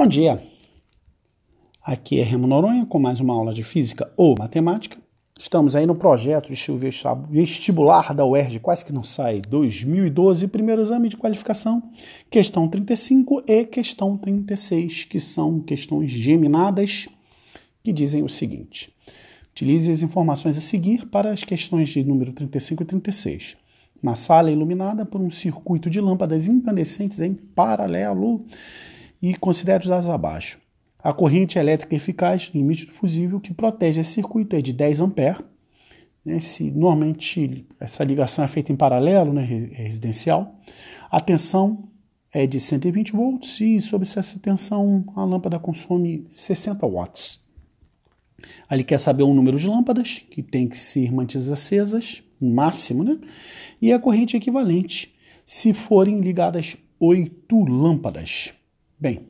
Bom dia! Aqui é Remo Noronha com mais uma aula de Física ou Matemática. Estamos aí no projeto vestibular da UERJ, quase que não sai, 2012, primeiro exame de qualificação, questão 35 e questão 36, que são questões geminadas, que dizem o seguinte. Utilize as informações a seguir para as questões de número 35 e 36. Uma sala iluminada por um circuito de lâmpadas incandescentes em paralelo e considere os dados abaixo. A corrente elétrica eficaz do limite do fusível que protege esse circuito é de 10 A. Esse, normalmente essa ligação é feita em paralelo, né, residencial. A tensão é de 120 volts e sob essa tensão a lâmpada consome 60 watts. Ali quer saber o número de lâmpadas, que tem que ser mantidas acesas, máximo, né? E a corrente equivalente, se forem ligadas 8 lâmpadas. Bem,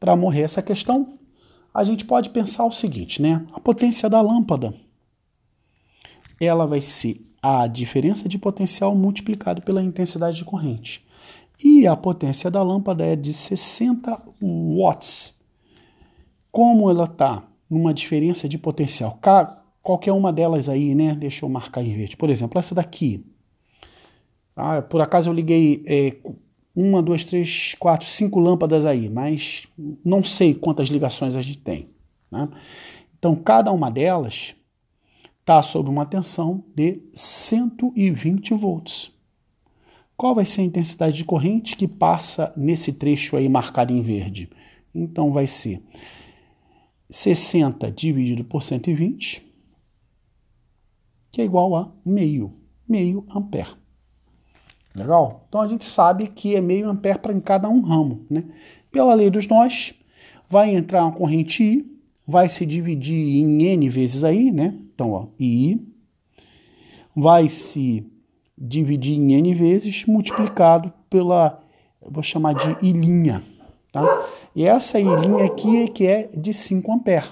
para morrer essa questão, a gente pode pensar o seguinte, né? A potência da lâmpada ela vai ser a diferença de potencial multiplicado pela intensidade de corrente. E a potência da lâmpada é de 60 watts. Como ela está numa diferença de potencial, qualquer uma delas aí, né? Deixa eu marcar em verde. Por exemplo, essa daqui. Ah, por acaso eu liguei é, uma, duas, três, quatro, cinco lâmpadas aí, mas não sei quantas ligações a gente tem. Né? Então, cada uma delas está sob uma tensão de 120 volts. Qual vai ser a intensidade de corrente que passa nesse trecho aí marcado em verde? Então, vai ser 60 dividido por 120, que é igual a meio, meio ampere. Legal? Então a gente sabe que é meio ampere para cada um ramo. Né? Pela lei dos nós, vai entrar uma corrente I, vai se dividir em N vezes aí, né? Então, ó, I vai se dividir em N vezes multiplicado pela, vou chamar de I', tá? E essa I' aqui é que é de 5 ampere.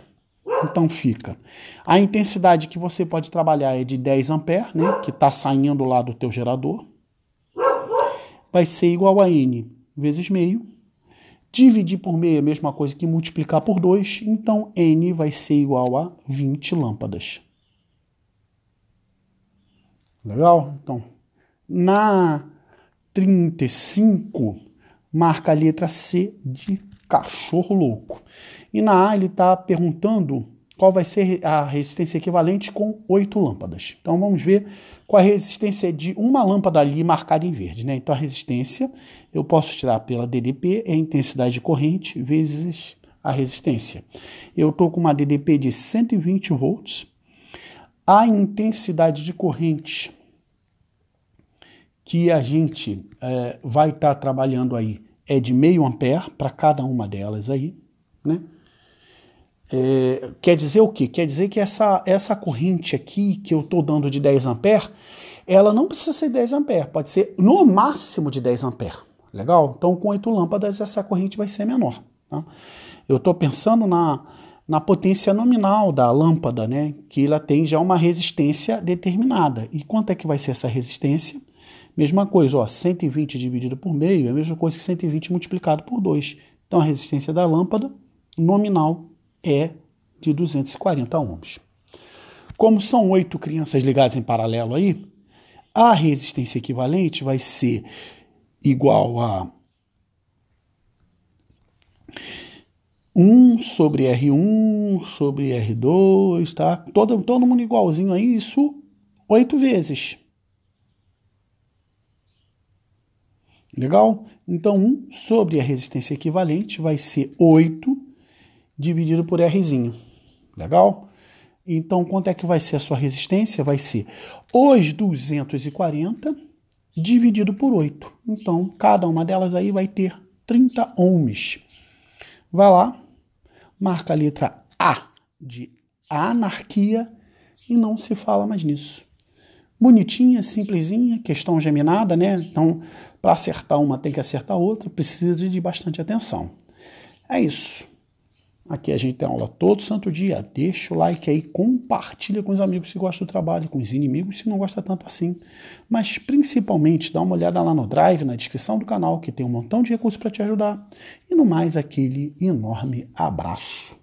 Então fica. A intensidade que você pode trabalhar é de 10 ampere, né? Que está saindo lá do teu gerador vai ser igual a n vezes meio. Dividir por meio é a mesma coisa que multiplicar por 2, então n vai ser igual a 20 lâmpadas. Legal? Então, na 35, marca a letra C de cachorro louco. E na A ele está perguntando qual vai ser a resistência equivalente com oito lâmpadas. Então vamos ver qual a resistência de uma lâmpada ali marcada em verde. Né? Então a resistência eu posso tirar pela DDP, é a intensidade de corrente, vezes a resistência. Eu estou com uma DDP de 120 volts. A intensidade de corrente que a gente é, vai estar tá trabalhando aí é de meio ampere para cada uma delas aí, né? É, quer dizer o quê? Quer dizer que essa, essa corrente aqui que eu estou dando de 10 A, ela não precisa ser 10 A, pode ser no máximo de 10 A. Legal? Então com 8 lâmpadas essa corrente vai ser menor. Tá? Eu estou pensando na, na potência nominal da lâmpada, né? que ela tem já uma resistência determinada. E quanto é que vai ser essa resistência? Mesma coisa, ó, 120 dividido por meio é a mesma coisa que 120 multiplicado por 2. Então a resistência da lâmpada nominal é de 240 ohms. Como são oito crianças ligadas em paralelo aí, a resistência equivalente vai ser igual a 1 sobre R1 sobre R2, tá? Todo, todo mundo igualzinho aí, isso, oito vezes. Legal? Então, 1 sobre a resistência equivalente vai ser 8 dividido por Rzinho. Legal? Então, quanto é que vai ser a sua resistência? Vai ser os 240 dividido por 8. Então, cada uma delas aí vai ter 30 ohms. Vai lá, marca a letra A de anarquia e não se fala mais nisso. Bonitinha, simplesinha, questão geminada, né? Então, para acertar uma tem que acertar outra, precisa de bastante atenção. É isso. Aqui a gente tem aula todo santo dia. Deixa o like aí, compartilha com os amigos se gosta do trabalho, com os inimigos se não gosta tanto assim. Mas principalmente dá uma olhada lá no Drive, na descrição do canal, que tem um montão de recursos para te ajudar. E no mais, aquele enorme abraço.